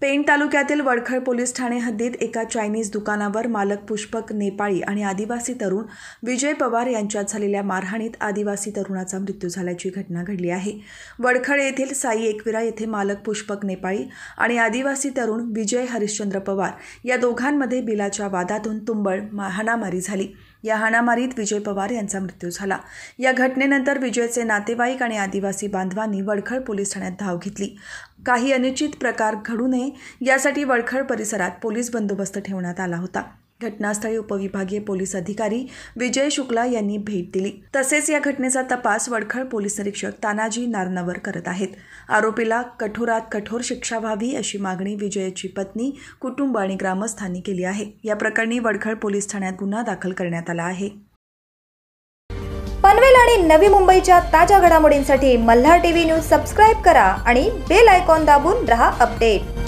पेण तालुक्यातील वडखळ पोलीस ठाणे हद्दीत एका चायनीज दुकानावर मालक पुष्पक नेपाळी आणि आदिवासी तरुण विजय पवार यांच्यात झालेल्या मारहाणीत आदिवासी तरुणाचा मृत्यू झाल्याची घटना घडली आहे वडखळ येथील साई एकविरा येथे मालक पुष्पक नेपाळी आणि आदिवासी तरुण विजय हरिश्चंद्र पवार या दोघांमध्ये बिलाच्या वादातून तुंबळ हाणामारी झाली या हाणामारीत विजय पवार यांचा मृत्यू झाला या घटनेनंतर विजयचे नातेवाईक आणि आदिवासी बांधवांनी वडखळ पोलीस ठाण्यात धाव घेतली काही अनिश्चित प्रकार घडू नये यासाठी वडखळ परिसरात पोलीस बंदोबस्त ठेवण्यात आला होता घटनास्थळी उपविभागीय पोलीस अधिकारी विजय शुक्ला यांनी भेट दिली तसेच या घटनेचा तपास वडखळ पोलीस निरीक्षक तानाजी नारनवर करत आहेत आरोपीला कठोरात कठोर शिक्षा व्हावी अशी मागणी विजयची पत्नी कुटुंब आणि ग्रामस्थांनी केली आहे या प्रकरणी वडखळ पोलीस ठाण्यात गुन्हा दाखल करण्यात आला आहे पनवेल आणि नवी मुंबईच्या ताज्या घडामोडींसाठी मल्हार टीव्ही न्यूज सबस्क्राईब करा आणि बेल आयकॉन दाबून रहा अपडेट